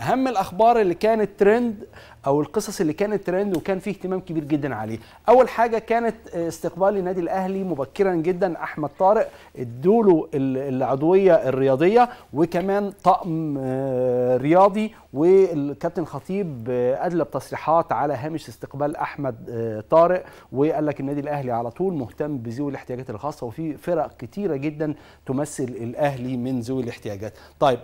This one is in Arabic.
اهم الاخبار اللي كانت ترند او القصص اللي كانت ترند وكان فيه اهتمام كبير جدا عليه اول حاجه كانت استقبال النادي الاهلي مبكرا جدا احمد طارق ادوله العضويه الرياضيه وكمان طقم آه، رياضي والكابتن خطيب آه، ادلى بتصريحات على هامش استقبال احمد آه، طارق وقال لك النادي الاهلي على طول مهتم بذوي الاحتياجات الخاصه وفي فرق كتيره جدا تمثل الاهلي من ذوي الاحتياجات طيب